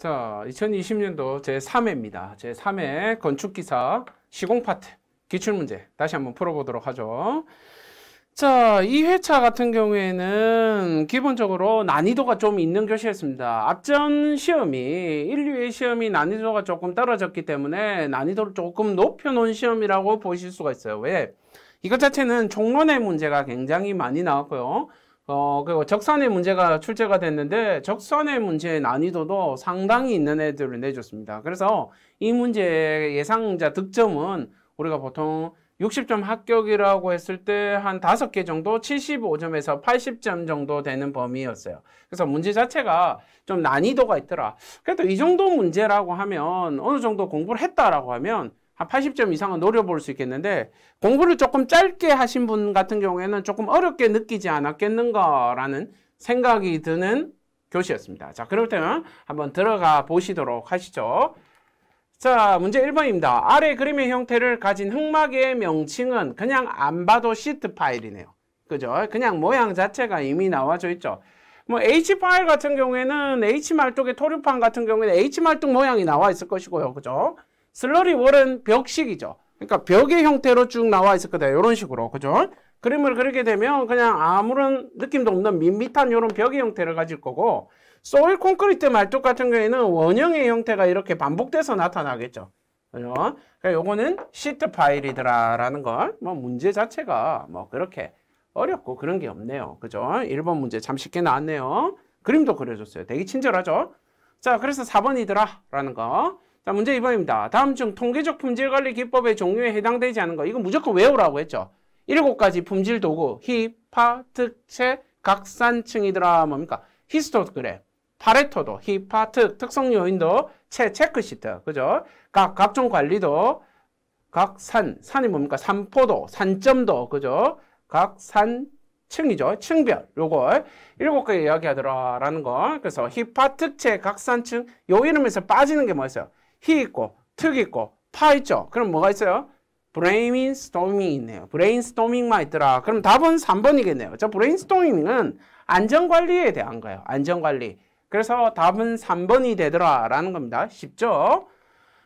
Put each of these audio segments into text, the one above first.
자, 2020년도 제3회입니다. 제3회 건축기사 시공파트 기출문제 다시 한번 풀어보도록 하죠. 자, 이 회차 같은 경우에는 기본적으로 난이도가 좀 있는 교이었습니다 앞전 시험이 인류의 시험이 난이도가 조금 떨어졌기 때문에 난이도를 조금 높여놓은 시험이라고 보실 수가 있어요. 왜? 이것 자체는 총론의 문제가 굉장히 많이 나왔고요. 어, 그리고 적산의 문제가 출제가 됐는데 적산의 문제의 난이도도 상당히 있는 애들을 내줬습니다. 그래서 이 문제의 예상자 득점은 우리가 보통 60점 합격이라고 했을 때 한 5개 정도 75점에서 80점 정도 되는 범위였어요. 그래서 문제 자체가 좀 난이도가 있더라. 그래도 이 정도 문제라고 하면 어느 정도 공부를 했다라고 하면 한 80점 이상은 노려볼 수 있겠는데 공부를 조금 짧게 하신 분 같은 경우에는 조금 어렵게 느끼지 않았겠는가라는 생각이 드는 교시였습니다. 자, 그럴 때는 한번 들어가 보시도록 하시죠. 자, 문제 1번입니다. 아래 그림의 형태를 가진 흑막의 명칭은 그냥 안 봐도 시트 파일이네요. 그죠? 그냥 모양 자체가 이미 나와져 있죠. 뭐 H 파일 같은 경우에는 H 말뚝의 토류판 같은 경우에는 H 말뚝 모양이 나와 있을 것이고요. 그죠? 슬러리 월은 벽식이죠. 그러니까 벽의 형태로 쭉 나와 있을 거다. 이런 식으로. 그죠? 그림을 그리게 되면 그냥 아무런 느낌도 없는 밋밋한 이런 벽의 형태를 가질 거고 소일 콘크리트 말뚝 같은 경우에는 원형의 형태가 이렇게 반복돼서 나타나겠죠. 그죠? 그러니까 요거는 시트 파일이더라라는 걸 뭐 문제 자체가 뭐 그렇게 어렵고 그런 게 없네요. 그죠? 1번 문제 참 쉽게 나왔네요. 그림도 그려줬어요. 되게 친절하죠? 자, 그래서 4번이더라라는 거. 자, 문제 2번입니다. 다음 중 통계적 품질 관리 기법의 종류에 해당되지 않은 거. 이거 무조건 외우라고 했죠. 일곱 가지 품질 도구, 힙, 파, 특채, 각산층이더라 뭡니까? 히스토그램, 파레토도, 힙, 파, 특, 특성 요인도, 체, 체크시트, 그죠? 각, 각종 관리도, 각 산, 산이 뭡니까? 산포도, 산점도, 그죠? 각 산, 층이죠. 층별. 요걸 일곱 개 이야기하더라라는 거. 그래서 히파 특채 각산층 요 이름에서 빠지는 게 뭐였어요? 히 있고 특 있고 파 있죠. 그럼 뭐가 있어요? 브레인스토밍이 있네요. 브레인스토밍만 있더라. 그럼 답은 3번이겠네요. 저 브레인스토밍은 안전관리에 대한 거예요. 안전관리. 그래서 답은 3번이 되더라 라는 겁니다. 쉽죠?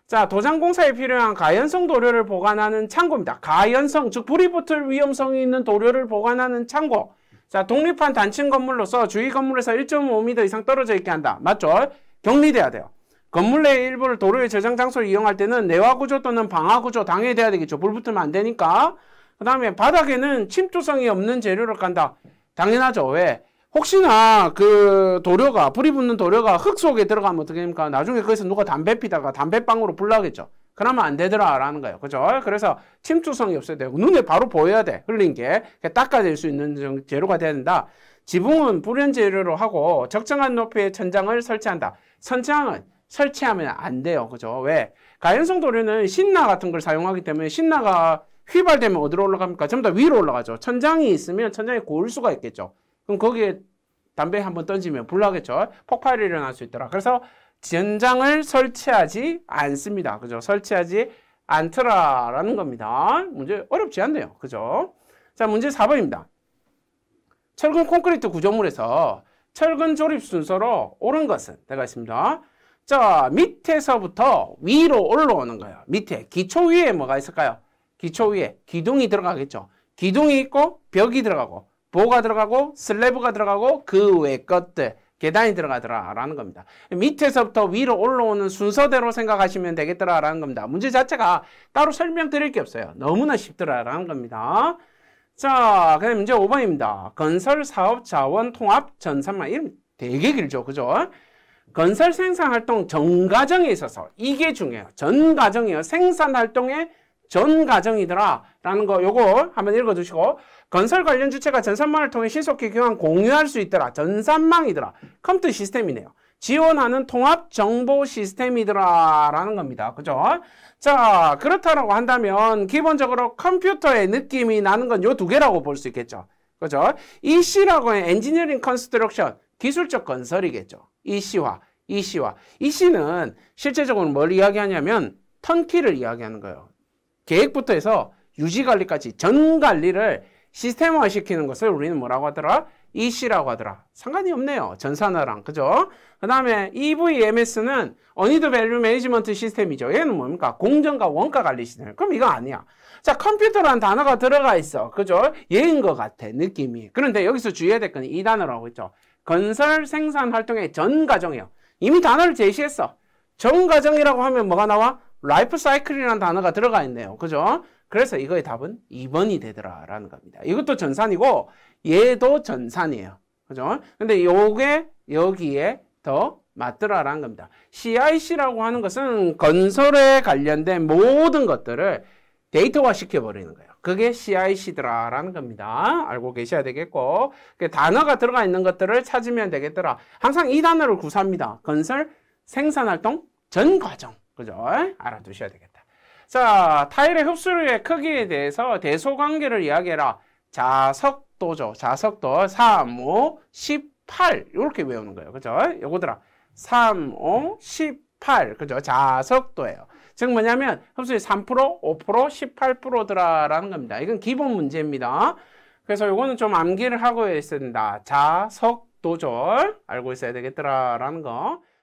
자, 도장공사에 필요한 가연성 도료를 보관하는 창고입니다. 가연성, 즉 불이 붙을 위험성이 있는 도료를 보관하는 창고. 자, 독립한 단층 건물로서 주위 건물에서 1.5m 이상 떨어져 있게 한다. 맞죠? 격리돼야 돼요. 건물 내 일부를 도로의 저장 장소를 이용할 때는 내화 구조 또는 방화 구조 당해돼야 되겠죠. 불 붙으면 안 되니까. 그 다음에 바닥에는 침투성이 없는 재료를 깐다. 당연하죠. 왜? 혹시나 그 도료가 불이 붙는 도료가 흙 속에 들어가면 어떻게 됩니까? 나중에 거기서 누가 담배 피다가 담배빵으로 불나겠죠. 그러면 안 되더라라는 거예요. 그죠? 그래서 침투성이 없어야 되고 눈에 바로 보여야 돼. 흘린 게 닦아낼 수 있는 재료가 돼야 된다. 지붕은 불연 재료로 하고 적정한 높이의 천장을 설치한다. 천장은 설치하면 안 돼요. 그죠? 왜? 가연성 도료는 신나 같은 걸 사용하기 때문에 신나가 휘발되면 어디로 올라갑니까? 전부 다 위로 올라가죠. 천장이 있으면 천장에 고울 수가 있겠죠. 그럼 거기에 담배 한 번 던지면 불나겠죠. 폭발이 일어날 수 있더라. 그래서 전장을 설치하지 않습니다. 그죠? 설치하지 않더라라는 겁니다. 문제 어렵지 않네요. 그죠? 자, 문제 4번입니다. 철근 콘크리트 구조물에서 철근 조립 순서로 옳은 것은 내가 있습니다. 자, 밑에서부터 위로 올라오는 거예요. 밑에. 기초 위에 뭐가 있을까요? 기초 위에 기둥이 들어가겠죠. 기둥이 있고 벽이 들어가고 보가 들어가고 슬래브가 들어가고 그 외 것들 계단이 들어가더라라는 겁니다. 밑에서부터 위로 올라오는 순서대로 생각하시면 되겠더라라는 겁니다. 문제 자체가 따로 설명드릴 게 없어요. 너무나 쉽더라라는 겁니다. 자, 그다음 문제 5번입니다. 건설 사업 자원 통합 전산망 이름 되게 길죠. 그죠? 건설 생산 활동 전 과정에 있어서 이게 중요해요. 전 과정이에요. 생산 활동의 전 과정이더라 라는 거요거 한번 읽어주시고 건설 관련 주체가 전산망을 통해 신속히 교환 공유할 수 있더라 전산망이더라 컴퓨터 시스템이네요 지원하는 통합 정보 시스템이더라 라는 겁니다 그죠 자 그렇다라고 한다면 기본적으로 컴퓨터의 느낌이 나는 건 요 두 개라고 볼 수 있겠죠 그죠 EC라고 하는 엔지니어링 컨스트럭션 기술적 건설이겠죠 EC화 이 씨와 이 씨는 실제적으로 뭘 이야기하냐면 턴키를 이야기하는 거예요. 계획부터 해서 유지관리까지 전관리를 시스템화시키는 것을 우리는 뭐라고 하더라? EC라고 하더라. 상관이 없네요. 전산화랑. 그죠? 그 다음에 EVMS는 어니드 밸류 매니지먼트 시스템이죠. 얘는 뭡니까? 공정과 원가 관리 시스템. 그럼 이거 아니야. 자, 컴퓨터라는 단어가 들어가 있어. 그죠? 얘인 것 같아. 느낌이. 그런데 여기서 주의해야 될 건 이 단어라고 했죠. 건설 생산 활동의 전 과정이요. 에 이미 단어를 제시했어. 정과정이라고 하면 뭐가 나와? 라이프 사이클이라는 단어가 들어가 있네요. 그죠? 그래서 이거의 답은 2번이 되더라 라는 겁니다. 이것도 전산이고 얘도 전산이에요. 그죠? 근데 요게 여기에 더 맞더라라는 겁니다. CIC라고 하는 것은 건설에 관련된 모든 것들을 데이터화 시켜버리는 거예요. 그게 CIC더라라는 겁니다. 알고 계셔야 되겠고 그 단어가 들어가 있는 것들을 찾으면 되겠더라. 항상 이 단어를 구사합니다. 건설, 생산활동, 전과정. 그죠? 알아두셔야 되겠다. 자, 타일의 흡수율의 크기에 대해서 대소관계를 이야기해라. 자석도죠. 자석도 3, 5, 18 이렇게 외우는 거예요. 그죠? 요거더라. 3, 5, 18 그죠? 자석도예요. 즉 뭐냐면 흡수율 3%, 5%, 18%더라라는 겁니다. 이건 기본 문제입니다. 그래서 이거는 좀 암기를 하고 있어야 된다. 자, 석, 도절 알고 있어야 되겠더라라는 거.